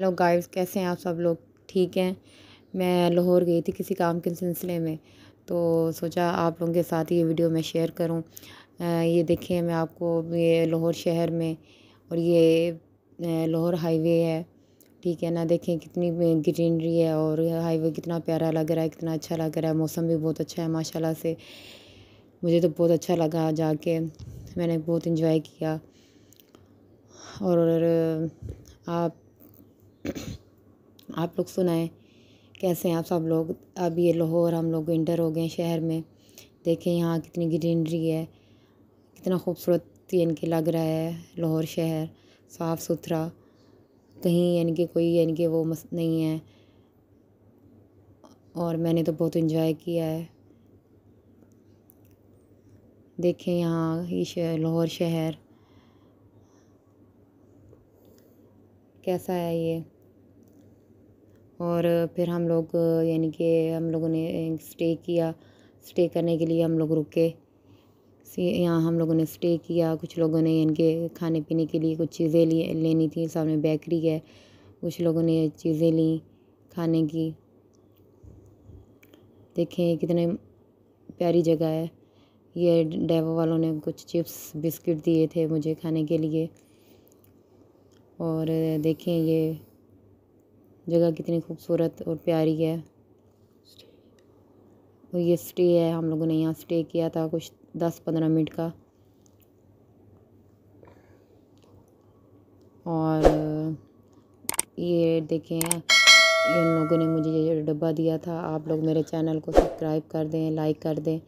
hello guys कैसे हैं आप सब लोग ठीक हैं मैं लाहौर गई थी किसी काम के सिलसिले में तो सोचा आप लोगों के साथ ये वीडियो मैं शेयर करूं ये देखें मैं आपको ये लाहौर शहर में और ये लाहौर हाईवे है ठीक है ना देखें कितनी ग्रीनरी है और हाईवे कितना प्यारा लग रहा है कितना अच्छा लग रहा है मौसम भी बहुत अच्छा है माशा से मुझे तो बहुत अच्छा लगा जाके मैंने बहुत इंजॉय किया और आप आप लोग सुनाएं कैसे हैं आप सब लोग अब ये लाहौर हम लोग विंटर हो गए शहर में देखें यहाँ कितनी ग्रीनरी है कितना खूबसूरत यानी कि लग रहा है लाहौर शहर साफ़ सुथरा कहीं यानी कि कोई यानी कि वो मस नहीं है और मैंने तो बहुत इन्जॉय किया है देखें यहाँ ये शहर लाहौर शहर कैसा है ये और फिर हम लोग यानी कि हम लोगों ने स्टे किया स्टे करने के लिए हम लोग रुके यहाँ हम लोगों ने स्टे किया कुछ लोगों ने इनके खाने पीने के लिए कुछ चीज़ें ली लेनी थी सामने बेकरी है कुछ लोगों ने चीज़ें ली खाने की देखें कितने प्यारी जगह है ये डेवो वालों ने कुछ चिप्स बिस्किट दिए थे मुझे खाने के लिए और देखें ये जगह कितनी खूबसूरत और प्यारी है और ये स्टे है हम लोगों ने यहाँ स्टे किया था कुछ दस पंद्रह मिनट का और ये देखें इन लोगों ने मुझे ये डब्बा दिया था आप लोग मेरे चैनल को सब्सक्राइब कर दें लाइक कर दें